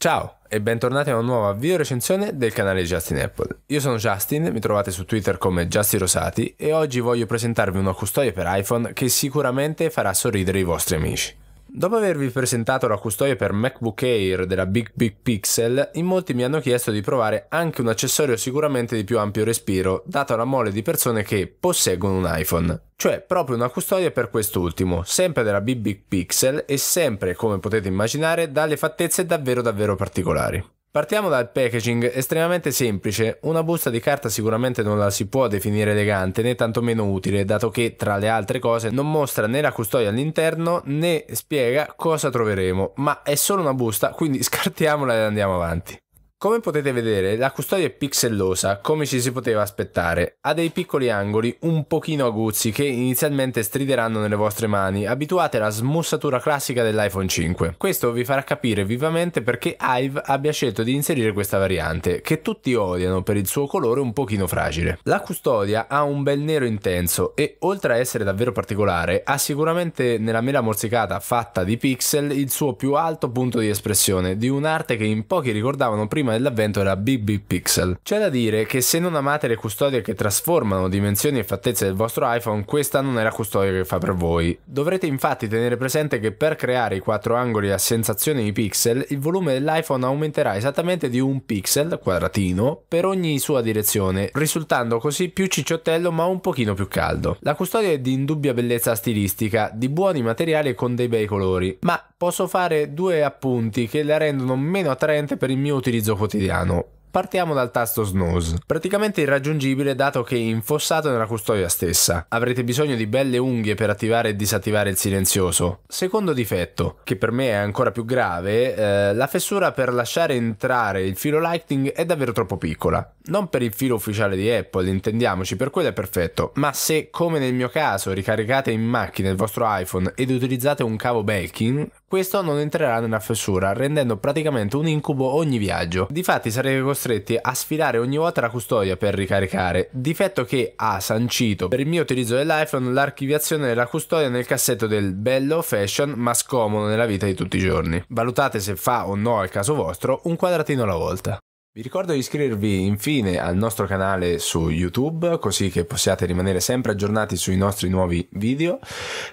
Ciao e bentornati a una nuova video recensione del canale Justin Apple. Io sono Justin, mi trovate su Twitter come Justin Rosati e oggi voglio presentarvi una custodia per iPhone che sicuramente farà sorridere i vostri amici. Dopo avervi presentato la custodia per MacBook Air della Big Big Pixel, in molti mi hanno chiesto di provare anche un accessorio sicuramente di più ampio respiro, data la mole di persone che posseggono un iPhone. Cioè proprio una custodia per quest'ultimo, sempre della Big Big Pixel e sempre, come potete immaginare, dalle fattezze davvero davvero particolari. Partiamo dal packaging, estremamente semplice, una busta di carta sicuramente non la si può definire elegante né tantomeno utile, dato che tra le altre cose non mostra né la custodia all'interno né spiega cosa troveremo, ma è solo una busta, quindi scartiamola e andiamo avanti. Come potete vedere, la custodia è pixellosa, come ci si poteva aspettare. Ha dei piccoli angoli un pochino aguzzi che inizialmente strideranno nelle vostre mani, abituate alla smussatura classica dell'iPhone 5. Questo vi farà capire vivamente perché Hive abbia scelto di inserire questa variante, che tutti odiano per il suo colore un pochino fragile. La custodia ha un bel nero intenso e, oltre a essere davvero particolare, ha sicuramente nella mela morsicata fatta di pixel il suo più alto punto di espressione, di un'arte che in pochi ricordavano prima prima dell'avvento era BB Pixel. C'è da dire che se non amate le custodie che trasformano dimensioni e fattezze del vostro iPhone, questa non è la custodia che fa per voi. Dovrete infatti tenere presente che per creare i quattro angoli a sensazione di pixel, il volume dell'iPhone aumenterà esattamente di un pixel quadratino per ogni sua direzione, risultando così più cicciottello ma un pochino più caldo. La custodia è di indubbia bellezza stilistica, di buoni materiali e con dei bei colori, ma posso fare due appunti che la rendono meno attraente per il mio utilizzo quotidiano. Partiamo dal tasto snooze, praticamente irraggiungibile dato che è infossato nella custodia stessa. Avrete bisogno di belle unghie per attivare e disattivare il silenzioso. Secondo difetto, che per me è ancora più grave, eh, la fessura per lasciare entrare il filo lighting è davvero troppo piccola non per il filo ufficiale di Apple, intendiamoci, per quello è perfetto, ma se come nel mio caso ricaricate in macchina il vostro iPhone ed utilizzate un cavo Belkin, questo non entrerà nella fessura, rendendo praticamente un incubo ogni viaggio. Difatti sarete costretti a sfidare ogni volta la custodia per ricaricare, difetto che ha sancito per il mio utilizzo dell'iPhone l'archiviazione della custodia nel cassetto del bello fashion ma scomodo nella vita di tutti i giorni. Valutate se fa o no al caso vostro un quadratino alla volta. Vi ricordo di iscrivervi infine al nostro canale su YouTube così che possiate rimanere sempre aggiornati sui nostri nuovi video,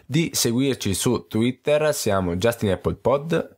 di seguirci su Twitter, siamo Justin Apple Pod,